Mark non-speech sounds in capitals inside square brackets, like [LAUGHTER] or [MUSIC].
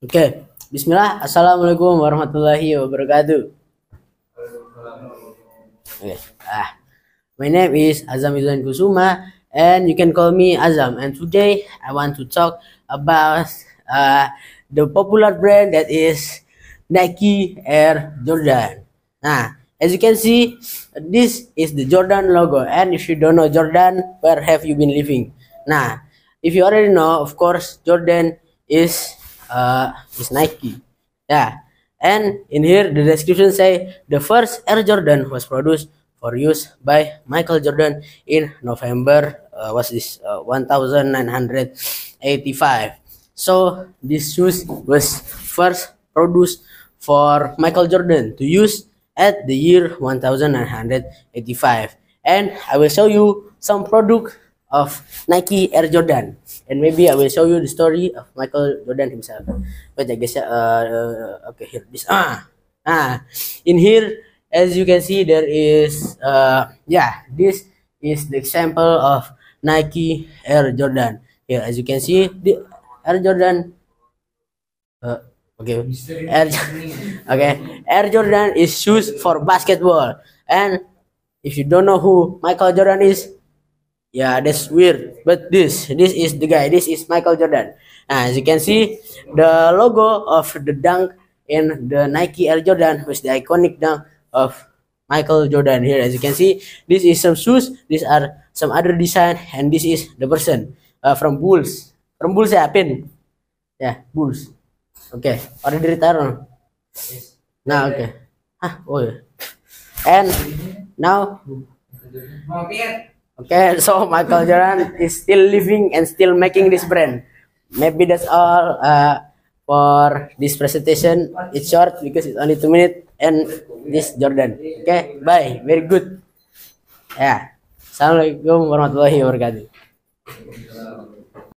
Oke, okay. Bismillah. Assalamualaikum warahmatullahi wabarakatuh. Okay. Ah. My name is Azam Izan Kusuma, and you can call me Azam. And today I want to talk about uh, the popular brand that is Nike Air Jordan. Nah, as you can see, this is the Jordan logo. And if you don't know Jordan, where have you been living? Nah, if you already know, of course, Jordan is uh, is Nike. Yeah. And in here, the description say the first Air Jordan was produced for use by Michael Jordan in November uh, was this uh, 1985. So this shoes was first produced for Michael Jordan to use at the year 1985. And I will show you some product of Nike Air Jordan and maybe I will show you the story of Michael Jordan himself but I guess uh, uh, okay here this ah ah in here as you can see there is uh yeah this is the example of Nike Air Jordan here as you can see the Air Jordan uh, okay Air, [LAUGHS] okay Air Jordan is shoes for basketball and if you don't know who Michael Jordan is Yeah, that's weird. But this, this is the guy. This is Michael Jordan. Nah, As you can see, the logo of the dunk in the Nike Air Jordan was the iconic dunk of Michael Jordan here. As you can see, this is some shoes. These are some other design, and this is the person uh, from Bulls. From Bulls ya, Pin. Ya, yeah, Bulls. Oke, okay. orang dari Taro. Nah, oke. Okay. Ah, oh. Yeah. And now. Okay, so Michael Jordan is still living and still making this brand. Maybe that's all uh, for this presentation. It's short because it's only two minutes and this Jordan. Okay, bye. Very good. Ya. Yeah. Assalamualaikum warahmatullahi wabarakatuh.